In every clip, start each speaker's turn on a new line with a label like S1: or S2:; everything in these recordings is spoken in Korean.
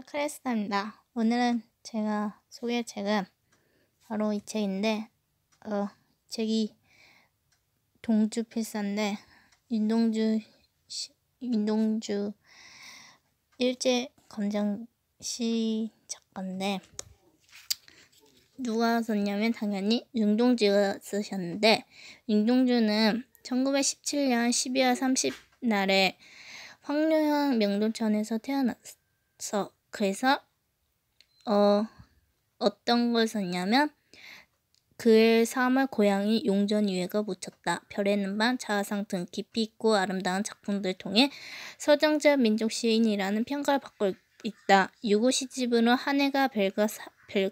S1: 크을 클래스입니다. 오늘은 제가 소개할 책은 바로 이 책인데 어, 책이 동주 필사인데 윤동주 시, 윤동주 일제 검정 시 작가인데 누가 썼냐면 당연히 윤동주가 쓰셨는데 윤동주는 1917년 12월 30날에 황룡현 명도천에서태어났어 그래서 어, 어떤 걸 썼냐면 그의 삶을 고양이 용전 위에가 묻혔다. 별의 눈반, 자화상 등 깊이 있고 아름다운 작품들 통해 서정자 민족 시인이라는 평가를 받고 있다. 유고 시집으로 한 해가 별과 사, 별,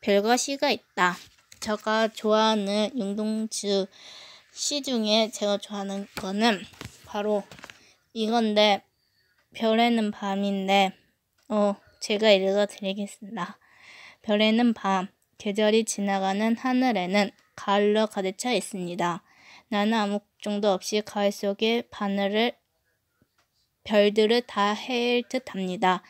S1: 별과 시가 있다. 제가 좋아하는 용동주 시 중에 제가 좋아하는 거는 바로 이건데 별에는 밤인데 어, 제가 읽어 드리겠습니다. 별에는 밤, 계절이 지나가는 하늘에는 가을로 가득 차 있습니다. 나는 아무 걱정도 없이 가을 속에 바늘을 별들을 다 헤일 듯 합니다.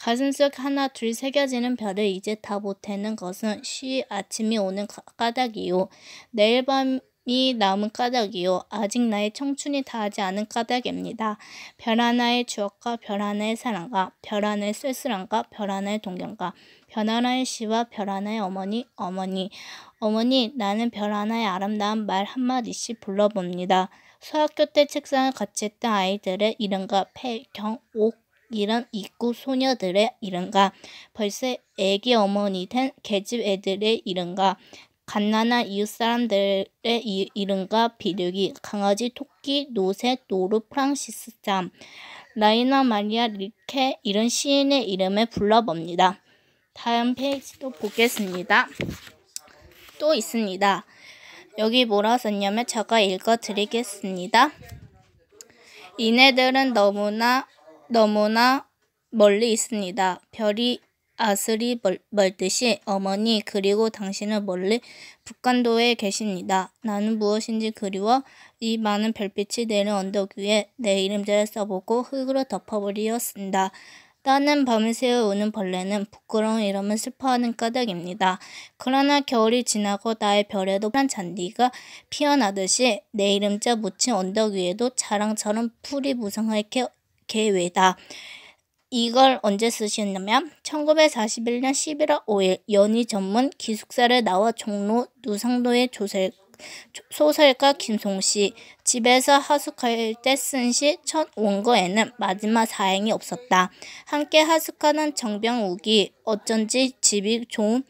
S1: 가슴속 하나 둘 새겨지는 별을 이제 다 보태는 것은 쉬 아침이 오는 까닭이요. 내일 밤이 남은 까닭이요. 아직 나의 청춘이 다하지 않은 까닭입니다. 별 하나의 추억과 별 하나의 사랑과 별 하나의 쓸쓸함과 별 하나의 동경과 별 하나의 시와 별 하나의 어머니, 어머니, 어머니, 나는 별 하나의 아름다운 말 한마디씩 불러봅니다. 소학교 때 책상을 같이 했던 아이들의 이름과 폐, 경, 옥, 이런 입구 소녀들의 이름과 벌써 애기 어머니 된 계집 애들의 이름과 갓난한 이웃 사람들의 이름과 비둘기, 강아지, 토끼, 노새, 노루, 프랑시스 참, 라이나 마리아 리케 이런 시인의 이름을 불러봅니다. 다음 페이지도 보겠습니다. 또 있습니다. 여기 뭐라 썼냐면 제가 읽어드리겠습니다. 이네들은 너무나 너무나 멀리 있습니다. 별이 아슬이 멀듯이 어머니 그리고 당신은 멀리 북한도에 계십니다. 나는 무엇인지 그리워 이 많은 별빛이 내려 언덕 위에 내 이름자를 써보고 흙으로 덮어버리었습니다. 따는 밤을 새워 우는 벌레는 부끄러운 이름을 슬퍼하는 까닭입니다. 그러나 겨울이 지나고 나의 별에도 푸란 잔디가 피어나듯이 내 이름자 묻힌 언덕 위에도 자랑처럼 풀이 무성하게 개외다. 이걸 언제 쓰셨냐면 1941년 11월 5일 연희 전문 기숙사를 나와 종로 누상도의 조설 소설가 김송씨 집에서 하숙할 때 쓴 시 첫 원고에는 마지막 사행이 없었다. 함께 하숙하는 정병욱이 어쩐지 집이 좋은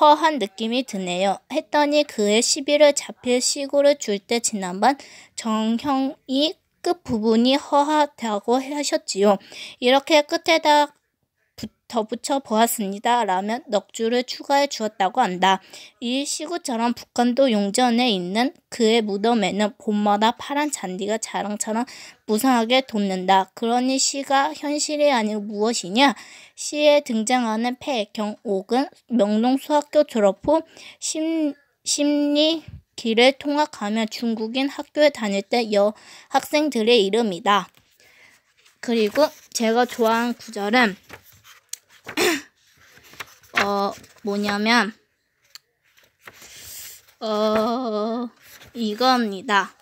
S1: 허한 느낌이 드네요. 했더니 그의 시비를 잡힐 시골을 줄 때 지난번 정형이 끝부분이 허하다고 하셨지요. 이렇게 끝에다 더붙여 보았습니다. 라면 넉주를 추가해 주었다고 한다. 이 시구처럼 북한도 용전에 있는 그의 무덤에는 봄마다 파란 잔디가 자랑처럼 무상하게 돋는다. 그러니 시가 현실이 아니고 무엇이냐? 시에 등장하는 폐경옥은 명동 수학교 졸업 후 심, 심리 길을 통학하며 중국인 학교에 다닐 때 여학생들의 이름이다. 그리고 제가 좋아하는 구절은 어 뭐냐면 어 이겁니다.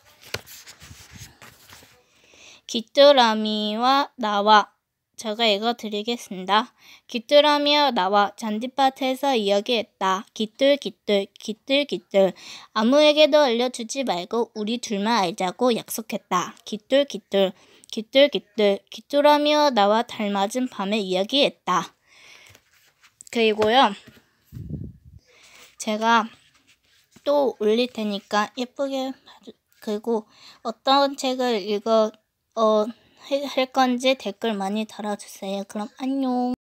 S1: 기뚜라미와 나와 제가 읽어드리겠습니다. 깃들하며 나와 잔디밭에서 이야기했다. 깃들 깃들 깃들 깃들 아무에게도 알려주지 말고 우리 둘만 알자고 약속했다. 깃들 깃들 깃들 깃들 깃들하며 나와 닮맞은 밤에 이야기했다. 그리고요. 제가 또 올릴 테니까 예쁘게 그리고 어떤 책을 읽어 어할 건지 댓글 많이 달아주세요. 그럼 안녕.